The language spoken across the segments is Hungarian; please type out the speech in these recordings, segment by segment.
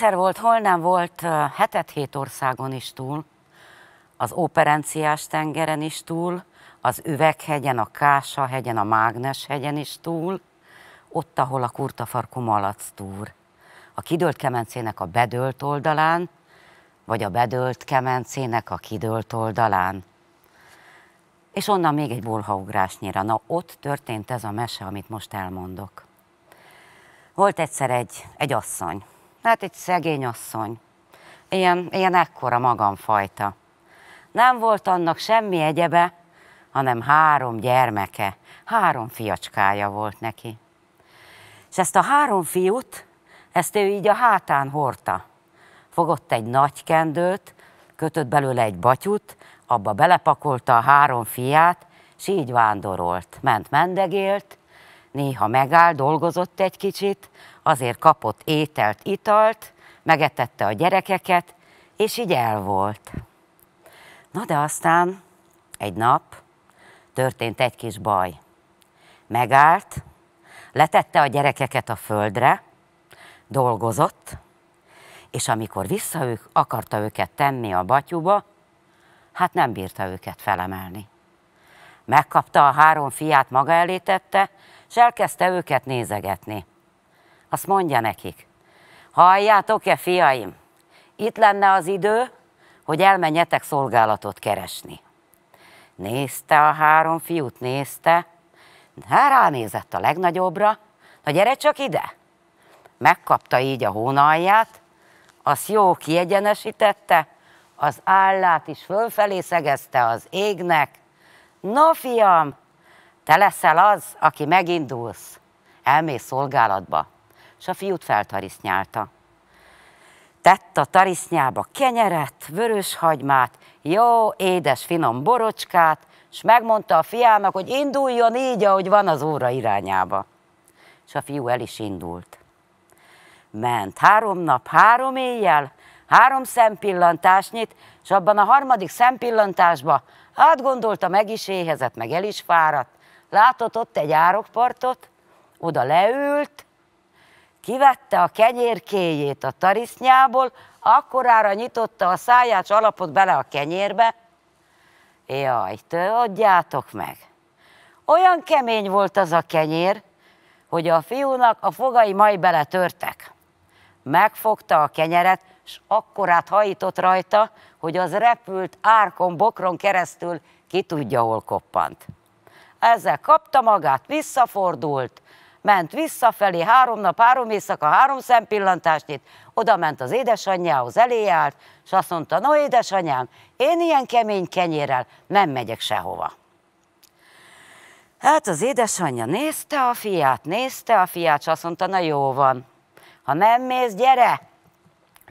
egyszer volt, hol nem volt, hetet hét országon is túl, az operenciás tengeren is túl, az Üveghegyen, a Kása hegyen, a Mágnes hegyen is túl, ott, ahol a kurtafarkú malac túr. A kidőlt kemencének a bedőlt oldalán, vagy a bedőlt kemencének a kidőlt oldalán. És onnan még egy bolhaugrásnyira. Na, ott történt ez a mese, amit most elmondok. Volt egyszer egy, egy asszony, Hát egy szegény asszony. Ilyen, ilyen ekkora magamfajta. Nem volt annak semmi egyebe, hanem három gyermeke, három fiacskája volt neki. És ezt a három fiút, ezt ő így a hátán hordta. Fogott egy nagy kendőt, kötött belőle egy batyut, abba belepakolta a három fiát, és így vándorolt. Ment mendegélt, néha megáll, dolgozott egy kicsit, azért kapott ételt, italt, megetette a gyerekeket, és így el volt. Na de aztán egy nap történt egy kis baj. Megállt, letette a gyerekeket a földre, dolgozott, és amikor vissza ők, akarta őket tenni a batyuba, hát nem bírta őket felemelni. Megkapta a három fiát, maga elé tette, és elkezdte őket nézegetni azt mondja nekik, halljátok-e fiaim, itt lenne az idő, hogy elmenjetek szolgálatot keresni. Nézte a három fiút, nézte, hát ránézett a legnagyobbra, na gyere csak ide. Megkapta így a hónalját, azt jó kiegyenesítette, az állát is fölfelé szegezte az égnek. No, fiam, te leszel az, aki megindulsz, elmész szolgálatba és a fiút feltarisznyálta. Tett a tarisznyába kenyeret, vörös hagymát, jó, édes, finom borocskát, és megmondta a fiának, hogy induljon így, ahogy van az óra irányába. És a fiú el is indult. Ment három nap, három éjjel, három szempillantásnyit, és abban a harmadik szempillantásban átgondolta, meg is éhezett, meg el is fáradt. Látott ott egy árokpartot, oda leült, kivette a kenyérkéjét a tarisznyából, akkorára nyitotta a száját, és alapot bele a kenyérbe. Jaj, te adjátok meg! Olyan kemény volt az a kenyér, hogy a fiúnak a fogai majd beletörtek. Megfogta a kenyeret, és akkorát hajított rajta, hogy az repült árkon, bokron keresztül ki tudja, hol koppant. Ezzel kapta magát, visszafordult, ment visszafelé, három nap, három éjszaka, három szempillantást nyit, oda ment az édesanyjához, elé állt, és azt mondta, no édesanyám, én ilyen kemény kenyérrel nem megyek sehova. Hát az édesanyja nézte a fiát, nézte a fiát, és azt mondta, na jó van, ha nem mész, gyere,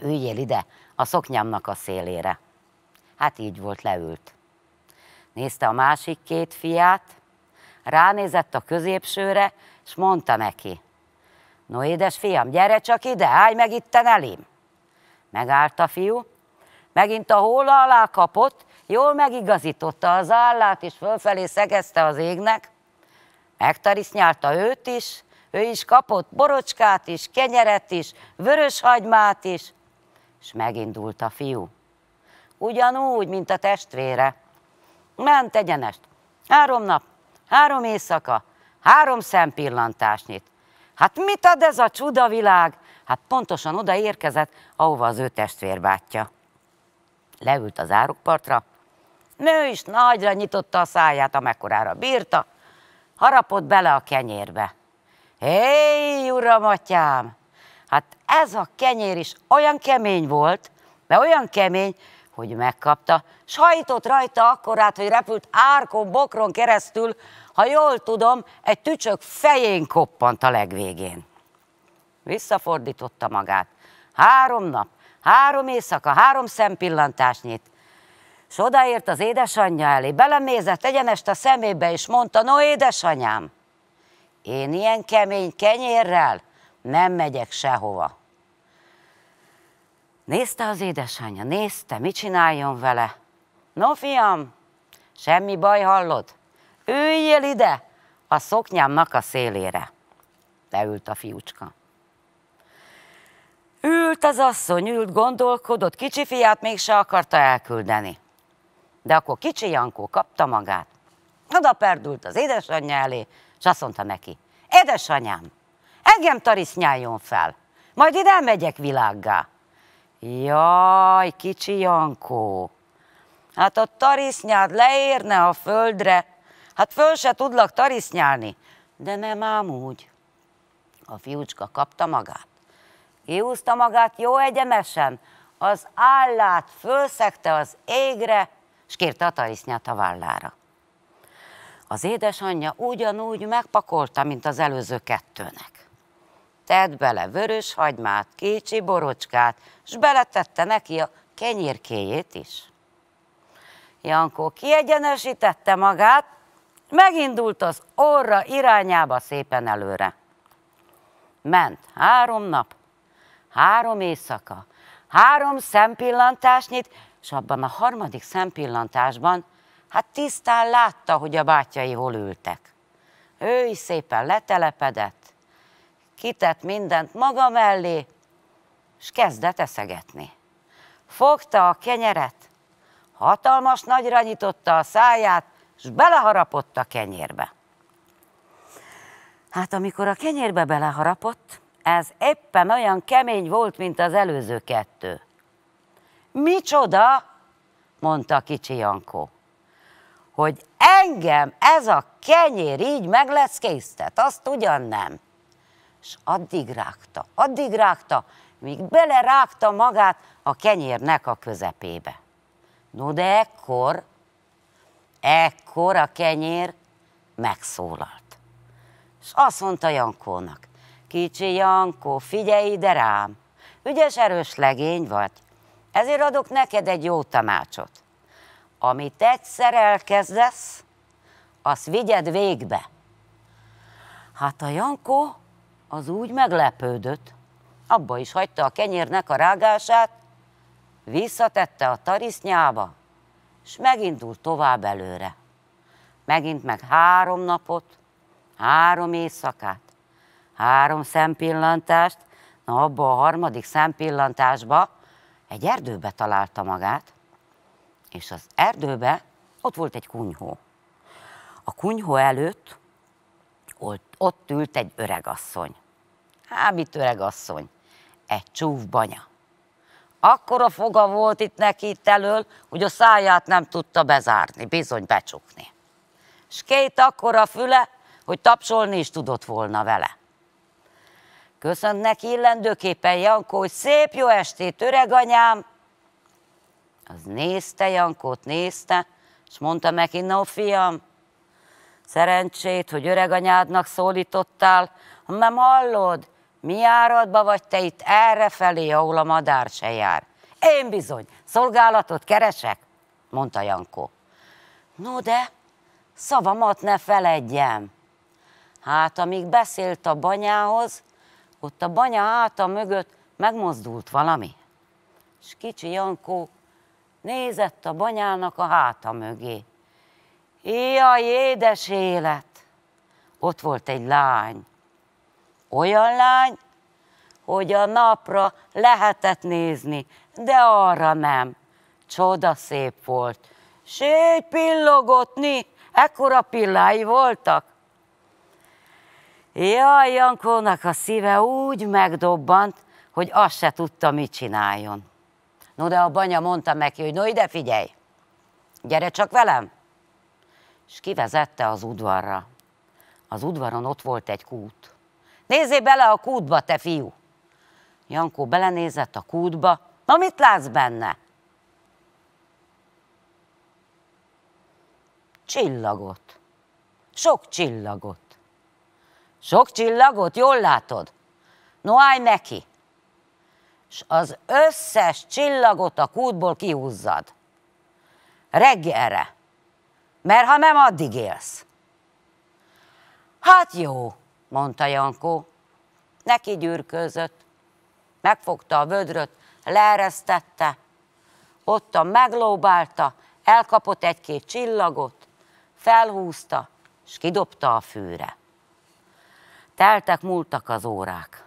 üljél ide a szoknyámnak a szélére. Hát így volt, leült. Nézte a másik két fiát, ránézett a középsőre, és mondta neki, no édes fiam, gyere csak ide, állj meg itten elém. Megállt a fiú, megint a hóla alá kapott, jól megigazította az állát, és fölfelé szegezte az égnek, megtarisznyálta őt is, ő is kapott borocskát is, kenyeret is, vöröshagymát is, és megindult a fiú. Ugyanúgy, mint a testvére. Ment egyenest. Három nap, három éjszaka, Három szempillantásnyit. Hát mit ad ez a csudavilág? Hát pontosan oda érkezett, ahova az ő testvér bátyja. Leült az árukpartra. nő is nagyra nyitotta a száját, amekkorára bírta, harapott bele a kenyérbe. Hé, uram, atyám! Hát ez a kenyér is olyan kemény volt, de olyan kemény, hogy megkapta, sajtott rajta akkorát, hogy repült árkó bokron keresztül, ha jól tudom, egy tücsök fején koppant a legvégén. Visszafordította magát. Három nap, három éjszaka, három szempillantásnyit. S odaért az édesanyja elé, belemézett egyenest a szemébe, és mondta, no édesanyám, én ilyen kemény kenyérrel nem megyek sehova. Nézte az édesanyja, nézte, mit csináljon vele. No, fiam, semmi baj hallod? Üljél ide a szoknyámnak a szélére. Leült a fiúcska. Ült az asszony, ült, gondolkodott, kicsi fiát még se akarta elküldeni. De akkor kicsi Jankó kapta magát. Oda perdült az édesanyja elé, és azt mondta neki, édesanyám, engem tarisznyáljon fel, majd ide megyek világgá. Jaj, kicsi Jankó, hát a tarisznyád leérne a földre, hát föl se tudlak tarisznyálni, de nem ám úgy. A fiúcska kapta magát. Kihúzta magát jó egyenesen, az állát fölszegte az égre, és kérte a tarisznyát a vállára. Az édesanyja ugyanúgy megpakolta, mint az előző kettőnek tett bele vörös hagymát, kicsi borocskát, és beletette neki a kenyérkéjét is. Jankó kiegyenesítette magát, megindult az orra irányába szépen előre. Ment három nap, három éjszaka, három szempillantásnyit, és abban a harmadik szempillantásban hát tisztán látta, hogy a bátyai hol ültek. Ő is szépen letelepedett, kitett mindent maga mellé, és kezdett eszegetni. Fogta a kenyeret, hatalmas nagyra nyitotta a száját, és beleharapott a kenyérbe. Hát amikor a kenyérbe beleharapott, ez éppen olyan kemény volt, mint az előző kettő. Micsoda, mondta kicsi Jankó, hogy engem ez a kenyér így meg lesz késztet, azt ugyan nem és addig rágta, addig rágta, míg belerágta magát a kenyérnek a közepébe. No de ekkor, ekkor a kenyér megszólalt. És azt mondta Jankónak, kicsi Jankó, figyelj ide rám, ügyes erős legény vagy, ezért adok neked egy jó tanácsot. Amit egyszer elkezdesz, azt vigyed végbe. Hát a Jankó az úgy meglepődött, abba is hagyta a kenyérnek a rágását, visszatette a tarisznyába, és megindult tovább előre. Megint meg három napot, három éjszakát, három szempillantást, na abba a harmadik szempillantásba egy erdőbe találta magát, és az erdőbe ott volt egy kunyhó. A kunyhó előtt ott, ott ült egy asszony. Há, mit asszony? Egy csúf banya. Akkora foga volt itt neki itt elől, hogy a száját nem tudta bezárni, bizony becsukni. És két akkora füle, hogy tapsolni is tudott volna vele. Köszönt neki illendőképpen Jankó, hogy szép jó estét, öreg anyám. Az nézte Jankót, nézte, és mondta neki, no fiam, Szerencsét, hogy öreg anyádnak szólítottál, nem hallod, mi áradba vagy te itt errefelé, ahol a madár se jár. Én bizony, szolgálatot keresek, mondta Jankó. No de, szavamat ne feledjem. Hát, amíg beszélt a banyához, ott a banya háta mögött megmozdult valami. És kicsi Jankó nézett a banyának a háta mögé. Jaj, édes élet! Ott volt egy lány. Olyan lány, hogy a napra lehetett nézni, de arra nem. Csoda szép volt. Sőt, pillogotni, ekkora pillái voltak. Jaj, Jankónak a szíve úgy megdobbant, hogy azt se tudta, mit csináljon. No, de a banya mondta neki, hogy no ide figyelj, gyere csak velem és kivezette az udvarra. Az udvaron ott volt egy kút. Nézzé bele a kútba, te fiú! Jankó belenézett a kútba. Na, mit látsz benne? Csillagot. Sok csillagot. Sok csillagot, jól látod? No, állj neki! És az összes csillagot a kútból kihúzzad. Reggelre mert ha nem, addig élsz. Hát jó, mondta Jankó. Neki gyűrközött, megfogta a vödröt, leeresztette, a meglóbálta, elkapott egy-két csillagot, felhúzta, és kidobta a fűre. Teltek, múltak az órák.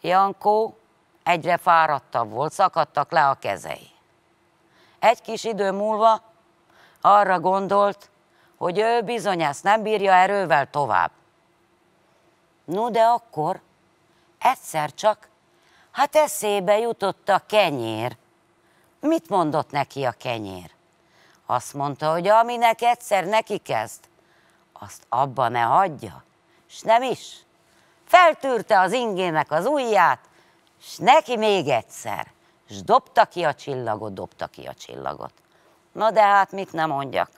Jankó egyre fáradtabb volt, szakadtak le a kezei. Egy kis idő múlva arra gondolt, hogy ő bizony ezt nem bírja erővel tovább. No, de akkor egyszer csak, hát eszébe jutott a kenyér. Mit mondott neki a kenyér? Azt mondta, hogy aminek egyszer neki kezd, azt abba ne hagyja, s nem is. Feltűrte az ingének az ujját, s neki még egyszer, s dobta ki a csillagot, dobta ki a csillagot. Na de hát mit nem mondjak?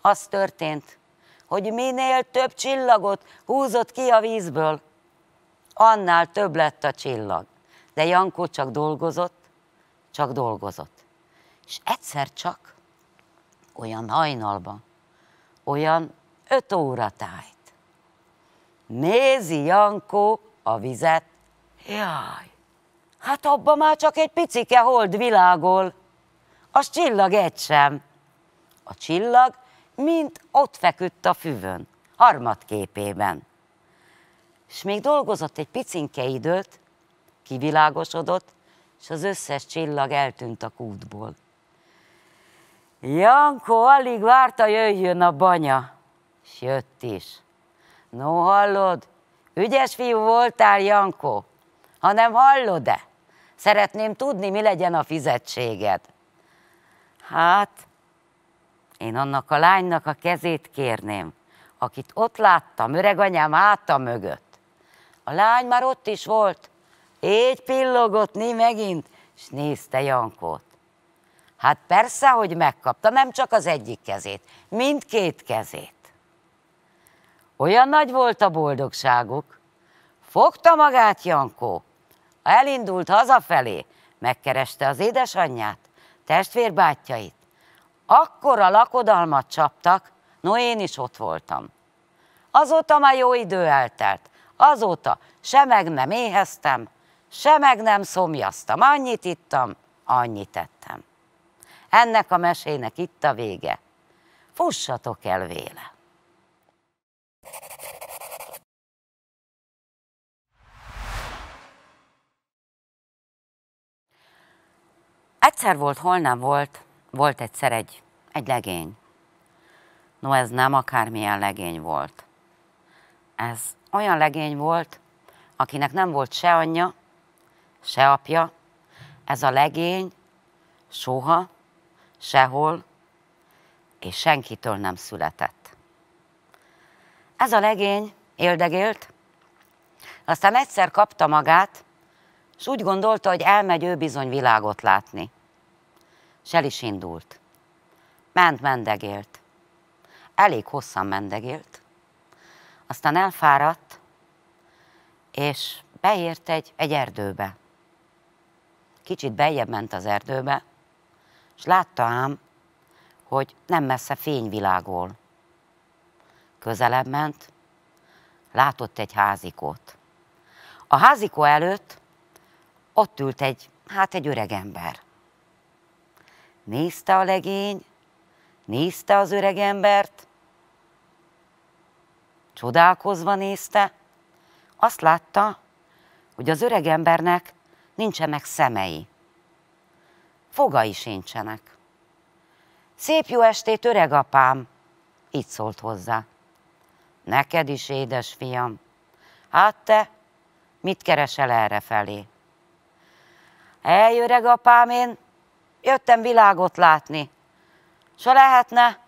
Az történt, hogy minél több csillagot húzott ki a vízből, annál több lett a csillag. De Jankó csak dolgozott, csak dolgozott. És egyszer csak olyan hajnalban, olyan öt óra tájt. Nézi Jankó a vizet. Jaj, hát abban már csak egy picike hold világol az csillag egy sem. A csillag mint ott feküdt a füvön, képében. És még dolgozott egy picinke időt, kivilágosodott, és az összes csillag eltűnt a kútból. Janko alig várta, jöjjön a banya, és jött is. No, hallod? Ügyes fiú voltál, Janko, hanem hallod-e? Szeretném tudni, mi legyen a fizetséged. Hát, én annak a lánynak a kezét kérném, akit ott láttam, öreg anyám háta mögött. A lány már ott is volt, így pillogott né megint, és nézte Jankót. Hát persze, hogy megkapta, nem csak az egyik kezét, mindkét kezét. Olyan nagy volt a boldogságuk. Fogta magát Jankó, elindult hazafelé, megkereste az édesanyját, testvérbátyjait. a lakodalmat csaptak, no én is ott voltam. Azóta már jó idő eltelt, azóta se meg nem éheztem, se meg nem szomjaztam, annyit ittam, annyit tettem. Ennek a mesének itt a vége. Fussatok el vélem. Egyszer volt, nem volt, volt egyszer egy, egy legény. No, ez nem akármilyen legény volt. Ez olyan legény volt, akinek nem volt se anyja, se apja. Ez a legény soha, sehol, és senkitől nem született. Ez a legény éldegélt, aztán egyszer kapta magát, és úgy gondolta, hogy elmegy ő bizony világot látni és el is indult. Ment, mendegélt. Elég hosszan mendegélt. Aztán elfáradt, és beért egy, egy erdőbe. Kicsit beljebb ment az erdőbe, és látta ám, hogy nem messze fényvilágol. Közelebb ment, látott egy házikót. A házikó előtt ott ült egy, hát egy öreg ember. Nézte a legény, nézte az öreg embert, csodálkozva nézte, azt látta, hogy az öreg embernek nincsenek szemei. Fogai sincsenek. Szép jó estét, öreg apám, így szólt hozzá. Neked is, édes fiam. Hát te, mit keresel erre felé? Elj, öreg apám, én jöttem világot látni. S ha lehetne,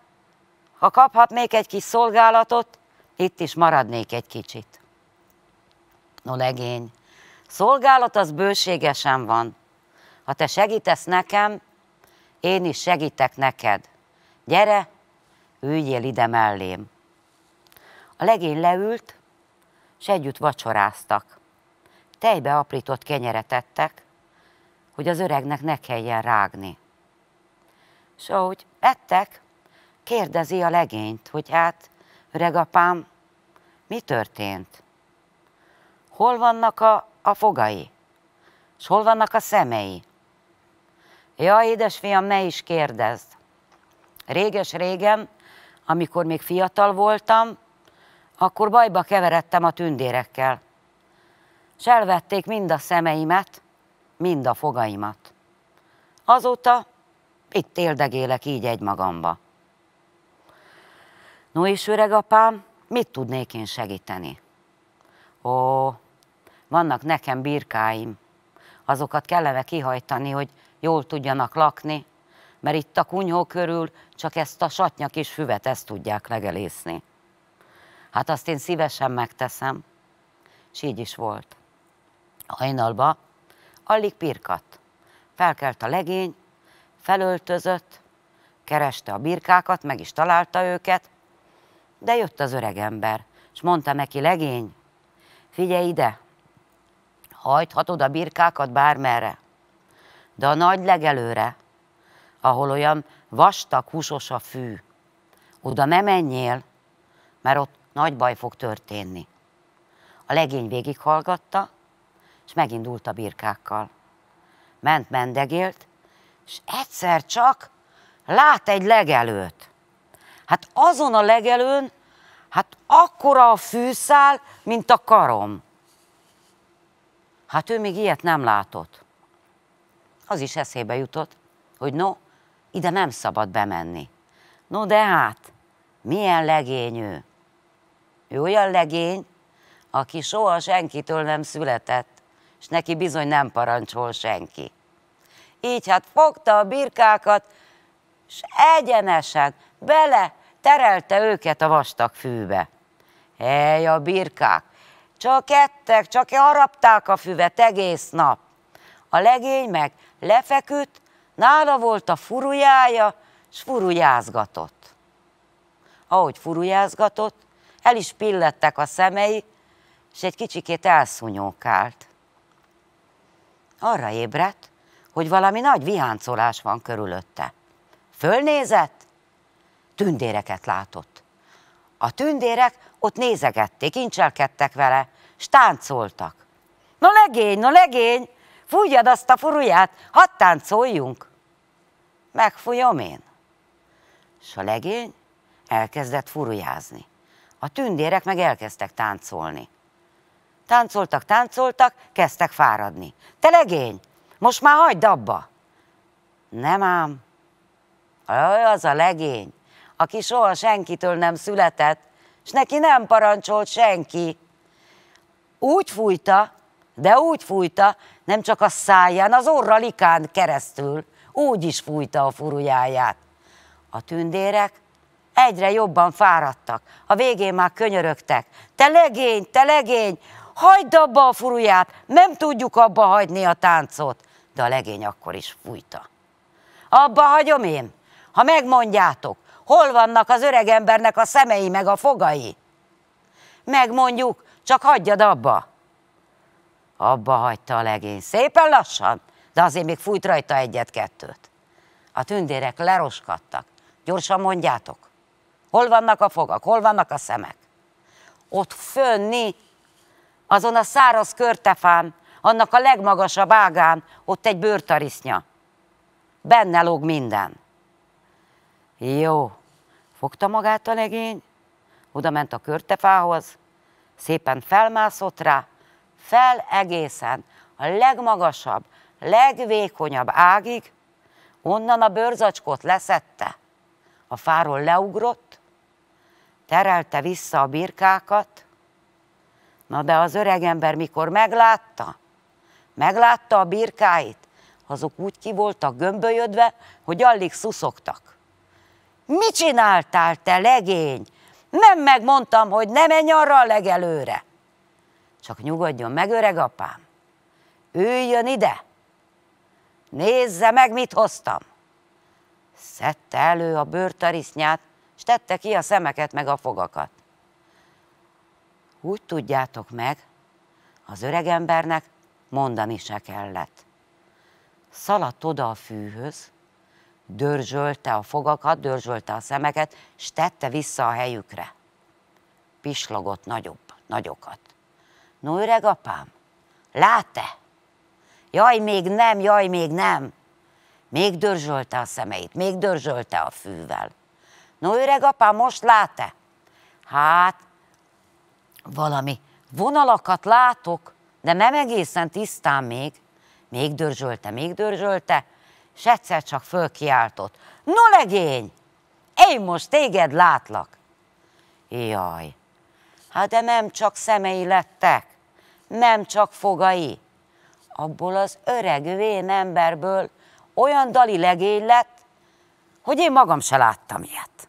ha kaphatnék egy kis szolgálatot, itt is maradnék egy kicsit. No, legény, szolgálat az bőségesen van. Ha te segítesz nekem, én is segítek neked. Gyere, üljél ide mellém. A legény leült, és együtt vacsoráztak. Tejbe aprított kenyeret ettek, hogy az öregnek ne kelljen rágni. És ahogy ettek, kérdezi a legényt, hogy hát, öregapám, mi történt? Hol vannak a, a fogai? És hol vannak a szemei? Ja, édesfiam, ne is kérdezd. Réges-régen, amikor még fiatal voltam, akkor bajba keveredtem a tündérekkel. És elvették mind a szemeimet, mind a fogaimat. Azóta itt éldegélek így egymagamba. No és apám, mit tudnék én segíteni? Ó, vannak nekem birkáim. Azokat kellene kihajtani, hogy jól tudjanak lakni, mert itt a kunyhó körül csak ezt a satnya kis füvet ezt tudják legelészni. Hát azt én szívesen megteszem, és így is volt. Hajnalba alig pirkadt. Felkelt a legény, felöltözött, kereste a birkákat, meg is találta őket, de jött az öreg ember, és mondta neki, legény, figyelj ide, hajthatod a birkákat bármerre, de a nagy legelőre, ahol olyan vastag, húsos a fű, oda ne menjél, mert ott nagy baj fog történni. A legény végighallgatta, és megindult a birkákkal. Ment mendegélt, és egyszer csak lát egy legelőt. Hát azon a legelőn, hát akkora a fűszál, mint a karom. Hát ő még ilyet nem látott. Az is eszébe jutott, hogy no, ide nem szabad bemenni. No de hát, milyen legény ő? Ő olyan legény, aki soha senkitől nem született és neki bizony nem parancsol senki. Így hát fogta a birkákat, és egyenesen bele terelte őket a vastag fűbe. Hely a birkák, csak ettek, csak harapták a füvet egész nap. A legény meg lefeküdt, nála volt a furujája, s furujázgatott. Ahogy furujázgatott, el is pillettek a szemei, és egy kicsikét elszúnyókált. Arra ébredt, hogy valami nagy viháncolás van körülötte. Fölnézett, tündéreket látott. A tündérek ott nézegették, incselkedtek vele, stáncoltak. No legény, no legény, fújjad azt a furuját, hadd táncoljunk. Megfújom én. És a legény elkezdett furujázni. A tündérek meg elkezdtek táncolni. Táncoltak, táncoltak, kezdtek fáradni. Te legény, most már hagyd abba. Nem ám. Aj, az a legény, aki soha senkitől nem született, és neki nem parancsolt senki. Úgy fújta, de úgy fújta, nem csak a száján, az orralikán keresztül, úgy is fújta a furujáját. A tündérek egyre jobban fáradtak, a végén már könyörögtek. Te legény, te legény, hagyd abba a furuját, nem tudjuk abba hagyni a táncot. De a legény akkor is fújta. Abba hagyom én, ha megmondjátok, hol vannak az öreg embernek a szemei meg a fogai. Megmondjuk, csak hagyjad abba. Abba hagyta a legény, szépen lassan, de azért még fújt rajta egyet-kettőt. A tündérek leroskadtak. Gyorsan mondjátok, hol vannak a fogak, hol vannak a szemek? Ott fönni azon a száraz körtefán, annak a legmagasabb ágán, ott egy bőrtarisznya. Benne lóg minden. Jó, fogta magát a legény, oda ment a körtefához, szépen felmászott rá, fel egészen, a legmagasabb, legvékonyabb ágig, onnan a bőrzacskót leszette, a fáról leugrott, terelte vissza a birkákat, Na de az öregember mikor meglátta, meglátta a birkáit, azok úgy ki voltak gömbölyödve, hogy alig szuszogtak. Mit csináltál, te legény? Nem megmondtam, hogy ne menj arra a legelőre. Csak nyugodjon meg, öreg apám. Üljön ide. Nézze meg, mit hoztam. Szedte elő a bőrtarisznyát, és tette ki a szemeket meg a fogakat. Úgy tudjátok meg, az öregembernek mondani se kellett. Szaladt oda a fűhöz, dörzsölte a fogakat, dörzsölte a szemeket, és tette vissza a helyükre. Pislogott nagyobb, nagyokat. No, öreg apám, látte? Jaj, még nem, jaj, még nem. Még dörzsölte a szemeit, még dörzsölte a fűvel. No, öreg apám, most látte? Hát, valami vonalakat látok, de nem egészen tisztán még. Még dörzsölte, még dörzsölte, és egyszer csak fölkiáltott. No legény, én most téged látlak. Jaj, hát de nem csak szemei lettek, nem csak fogai. Abból az öreg vén emberből olyan dali legény lett, hogy én magam se láttam ilyet.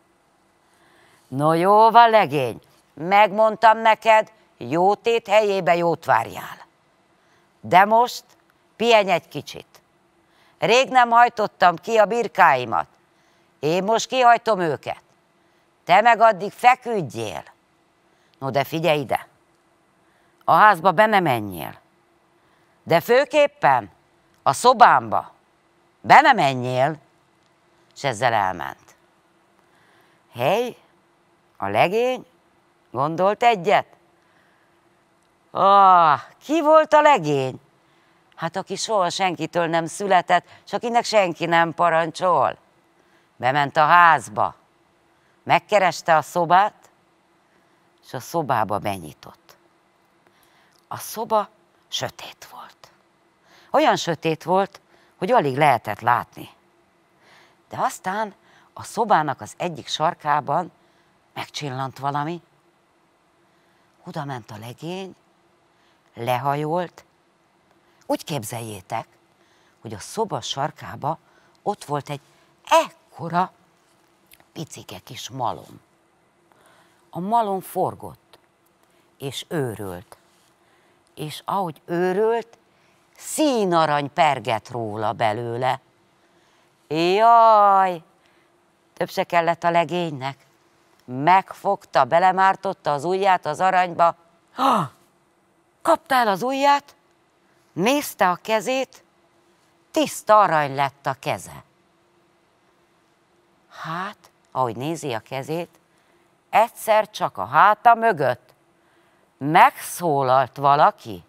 No jó van legény, megmondtam neked, jótét helyébe jót várjál. De most pihenj egy kicsit. Rég nem hajtottam ki a birkáimat. Én most kihajtom őket. Te meg addig feküdjél. No de figyelj ide. A házba be ne menjél. De főképpen a szobámba. Be ne menjél. És ezzel elment. Hely, a legény Gondolt egyet? Ah, ki volt a legény? Hát aki soha senkitől nem született, és akinek senki nem parancsol. Bement a házba, megkereste a szobát, és a szobába benyitott. A szoba sötét volt. Olyan sötét volt, hogy alig lehetett látni. De aztán a szobának az egyik sarkában megcsillant valami, oda ment a legény, lehajolt. Úgy képzeljétek, hogy a szoba sarkába ott volt egy ekkora picike kis malom. A malom forgott, és őrült. És ahogy őrült, színarany perget róla belőle. Jaj, több se kellett a legénynek megfogta, belemártotta az ujját az aranyba. Ha! Kaptál az ujját, nézte a kezét, tiszta arany lett a keze. Hát, ahogy nézi a kezét, egyszer csak a háta mögött megszólalt valaki.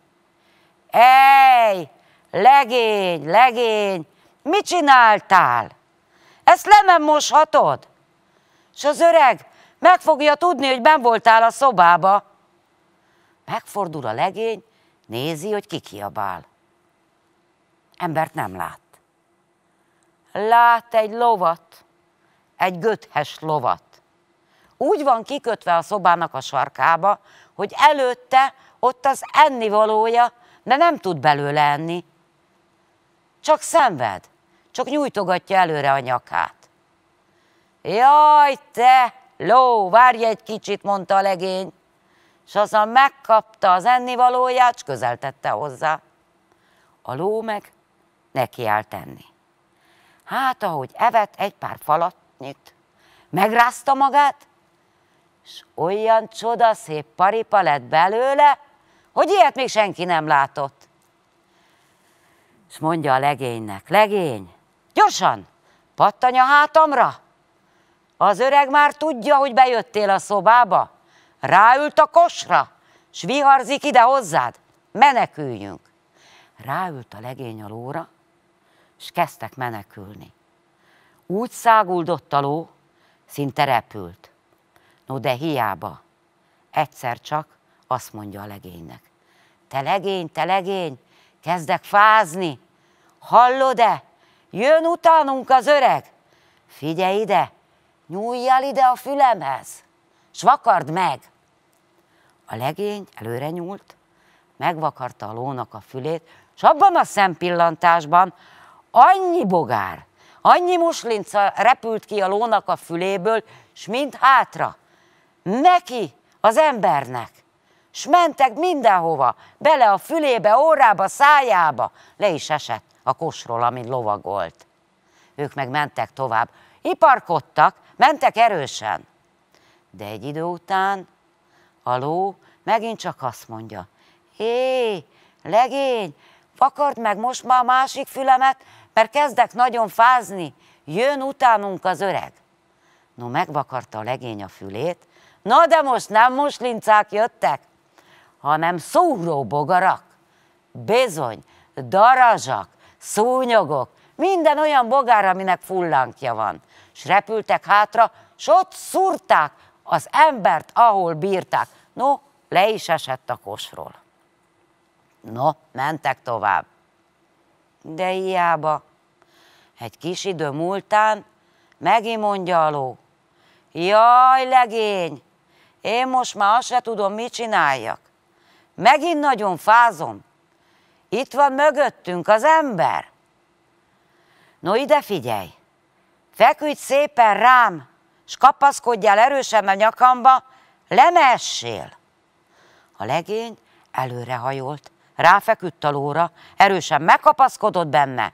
Ej, legény, legény, mit csináltál? Ezt le nem moshatod? És az öreg meg fogja tudni, hogy ben voltál a szobába. Megfordul a legény, nézi, hogy ki kiabál. Embert nem lát. Lát egy lovat, egy göthes lovat. Úgy van kikötve a szobának a sarkába, hogy előtte ott az ennivalója, de nem tud belőle enni. Csak szenved, csak nyújtogatja előre a nyakát. Jaj, te! ló, várj egy kicsit, mondta a legény, és azon megkapta az ennivalóját, és közeltette hozzá. A ló meg áll tenni. Hát, ahogy evett egy pár falatnyit, megrázta magát, és olyan csodaszép paripa lett belőle, hogy ilyet még senki nem látott. És mondja a legénynek, legény, gyorsan, pattanya hátamra! Az öreg már tudja, hogy bejöttél a szobába. Ráült a kosra, s viharzik ide hozzád. Meneküljünk. Ráült a legény a lóra, és kezdtek menekülni. Úgy száguldott a ló, szinte repült. No de hiába. Egyszer csak azt mondja a legénynek. Te legény, te legény, kezdek fázni. Hallod-e? Jön utánunk az öreg. Figyelj ide, nyúljál ide a fülemhez, s vakard meg. A legény előre nyúlt, megvakarta a lónak a fülét, és abban a szempillantásban annyi bogár, annyi muslinca repült ki a lónak a füléből, s mint hátra. Neki, az embernek. S mentek mindenhova, bele a fülébe, órába, szájába. Le is esett a kosról, amin lovagolt. Ők meg mentek tovább, iparkodtak, Mentek erősen. De egy idő után a ló megint csak azt mondja, hé, legény, fakard meg most már a másik fülemet, mert kezdek nagyon fázni, jön utánunk az öreg. No, megvakarta a legény a fülét, na de most nem moslincák jöttek, hanem szúró bogarak, bizony, darazsak, szúnyogok, minden olyan bogár, aminek fullankja van és repültek hátra, s ott szúrták az embert, ahol bírták. No, le is esett a kosról. No, mentek tovább. De hiába. Egy kis idő múltán megint mondja a ló. Jaj, legény, én most már azt se tudom, mit csináljak. Megint nagyon fázom. Itt van mögöttünk az ember. No, ide figyelj! Feküdj szépen rám, és kapaszkodjál erősen a nyakamba, lemessél. A legény előrehajolt, ráfeküdt a lóra, erősen megkapaszkodott benne,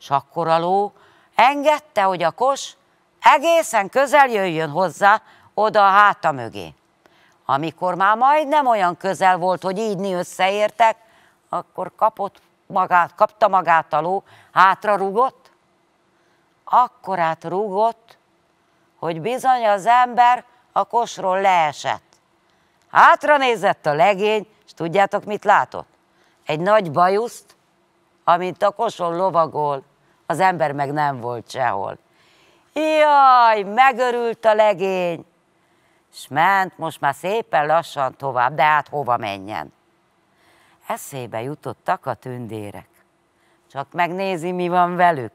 és akkor a ló engedte, hogy a kos egészen közel jöjjön hozzá, oda a háta mögé. Amikor már majdnem olyan közel volt, hogy ígyni összeértek, akkor kapott magát, kapta magát a ló, hátra rugott, akkorát rúgott, hogy bizony az ember a kosról leesett. Hátra nézett a legény, és tudjátok, mit látott? Egy nagy bajuszt, amint a koson lovagol, az ember meg nem volt sehol. Jaj, megörült a legény, és ment most már szépen lassan tovább, de hát hova menjen? Eszébe jutottak a tündérek. Csak megnézi, mi van velük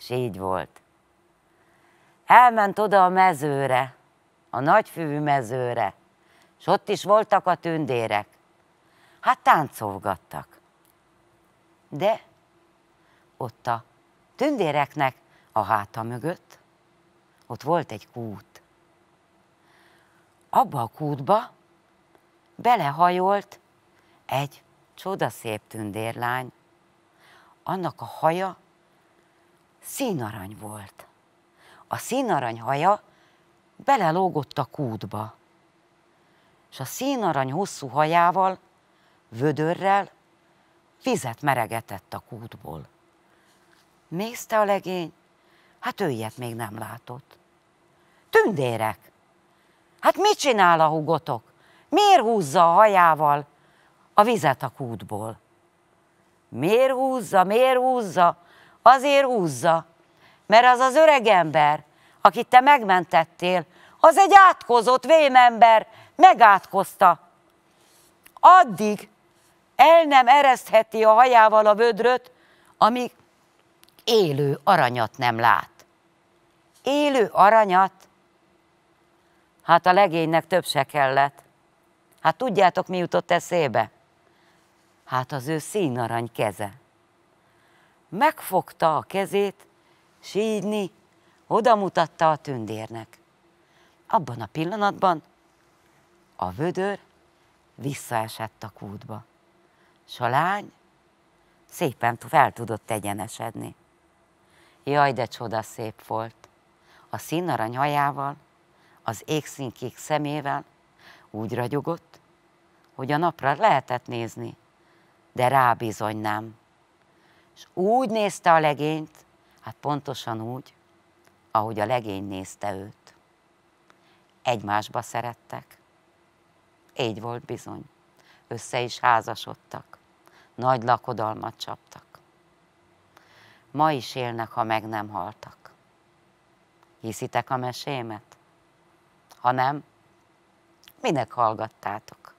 és így volt. Elment oda a mezőre, a nagyfűvű mezőre, és ott is voltak a tündérek. Hát táncolgattak. De ott a tündéreknek a háta mögött, ott volt egy kút. Abba a kútba belehajolt egy csodaszép tündérlány. Annak a haja színarany volt. A színarany haja belelógott a kútba, és a színarany hosszú hajával, vödörrel vizet meregetett a kútból. Nézte a legény, hát ő ilyet még nem látott. Tündérek! Hát mit csinál a hugotok? Miért húzza a hajával a vizet a kútból? Miért húzza, miért húzza? azért húzza, mert az az öreg ember, akit te megmentettél, az egy átkozott vémember, megátkozta. Addig el nem eresztheti a hajával a vödröt, amíg élő aranyat nem lát. Élő aranyat? Hát a legénynek több se kellett. Hát tudjátok, mi jutott eszébe? Hát az ő színarany keze megfogta a kezét, s így oda mutatta a tündérnek. Abban a pillanatban a vödör visszaesett a kútba, S a lány szépen fel tudott egyenesedni. Jaj, de csoda szép volt! A színarany hajával, az égszínkék szemével úgy ragyogott, hogy a napra lehetett nézni, de rá bizony nem. És úgy nézte a legényt, hát pontosan úgy, ahogy a legény nézte őt. Egymásba szerettek. Így volt bizony. Össze is házasodtak. Nagy lakodalmat csaptak. Ma is élnek, ha meg nem haltak. Hiszitek a mesémet? Ha nem, minek hallgattátok?